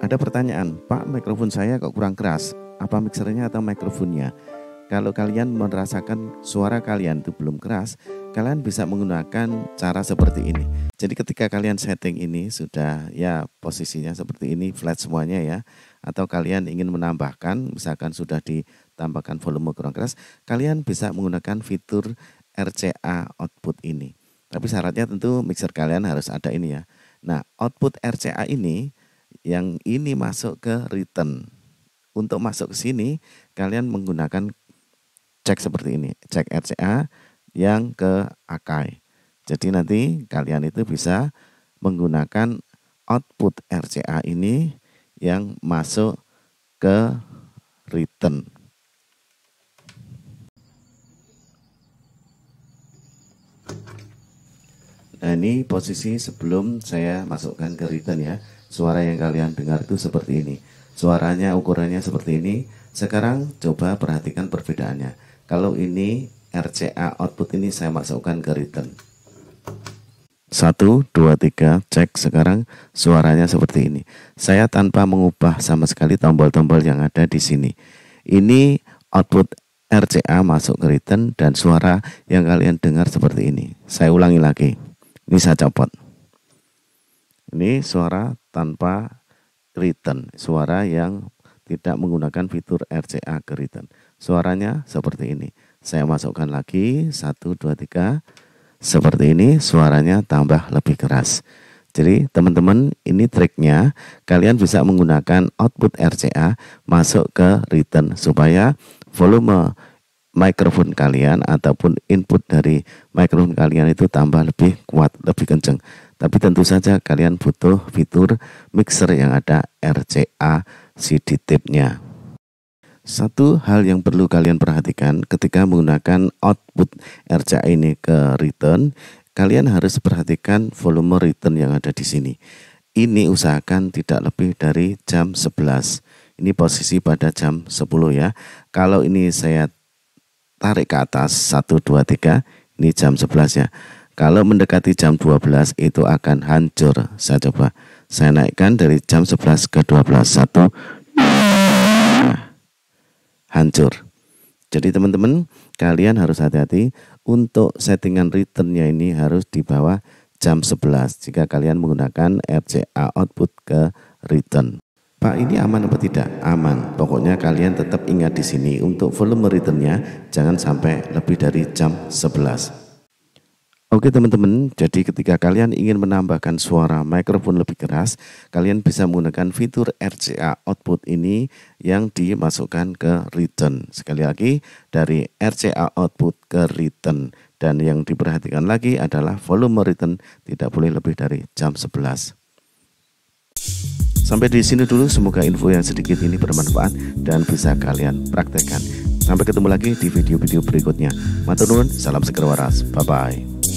Ada pertanyaan, Pak mikrofon saya kok kurang keras? Apa mixernya atau mikrofonnya? Kalau kalian merasakan suara kalian itu belum keras, kalian bisa menggunakan cara seperti ini. Jadi ketika kalian setting ini sudah ya posisinya seperti ini flat semuanya ya, atau kalian ingin menambahkan, misalkan sudah ditambahkan volume kurang keras, kalian bisa menggunakan fitur RCA output ini. Tapi syaratnya tentu mixer kalian harus ada ini ya. Nah, output RCA ini yang ini masuk ke return. Untuk masuk ke sini, kalian menggunakan cek seperti ini, cek RCA yang ke Akai. Jadi nanti kalian itu bisa menggunakan output RCA ini yang masuk ke return. Ini posisi sebelum saya masukkan ke return ya. Suara yang kalian dengar itu seperti ini. Suaranya ukurannya seperti ini. Sekarang coba perhatikan perbedaannya. Kalau ini RCA output ini saya masukkan ke return. 1, 2, 3, cek sekarang suaranya seperti ini. Saya tanpa mengubah sama sekali tombol-tombol yang ada di sini. Ini output RCA masuk ke return dan suara yang kalian dengar seperti ini. Saya ulangi lagi. Ini saya copot. Ini suara tanpa return, suara yang tidak menggunakan fitur RCA ke return. Suaranya seperti ini. Saya masukkan lagi 1 2 3 seperti ini suaranya tambah lebih keras. Jadi teman-teman ini triknya kalian bisa menggunakan output RCA masuk ke return supaya volume mikrofon kalian ataupun input dari microphone kalian itu tambah lebih kuat, lebih kenceng. Tapi tentu saja kalian butuh fitur mixer yang ada RCA CD tape-nya. Satu hal yang perlu kalian perhatikan ketika menggunakan output RCA ini ke return, kalian harus perhatikan volume return yang ada di sini. Ini usahakan tidak lebih dari jam 11. Ini posisi pada jam 10 ya. Kalau ini saya tarik ke atas 1 2 3, ini jam 11 ya kalau mendekati jam 12 itu akan hancur saya coba saya naikkan dari jam 11 ke 12 satu hancur jadi teman-teman kalian harus hati-hati untuk settingan returnnya ini harus di bawah jam 11 jika kalian menggunakan RCA output ke return Pak ini aman apa tidak? Aman. Pokoknya kalian tetap ingat di sini untuk volume returnnya jangan sampai lebih dari jam 11. Oke teman-teman, jadi ketika kalian ingin menambahkan suara mikrofon lebih keras, kalian bisa menggunakan fitur RCA output ini yang dimasukkan ke return. Sekali lagi, dari RCA output ke return. Dan yang diperhatikan lagi adalah volume return tidak boleh lebih dari jam 11. Sampai di sini dulu, semoga info yang sedikit ini bermanfaat dan bisa kalian praktekkan. Sampai ketemu lagi di video-video berikutnya. Matur nuwun, salam segera waras. Bye bye.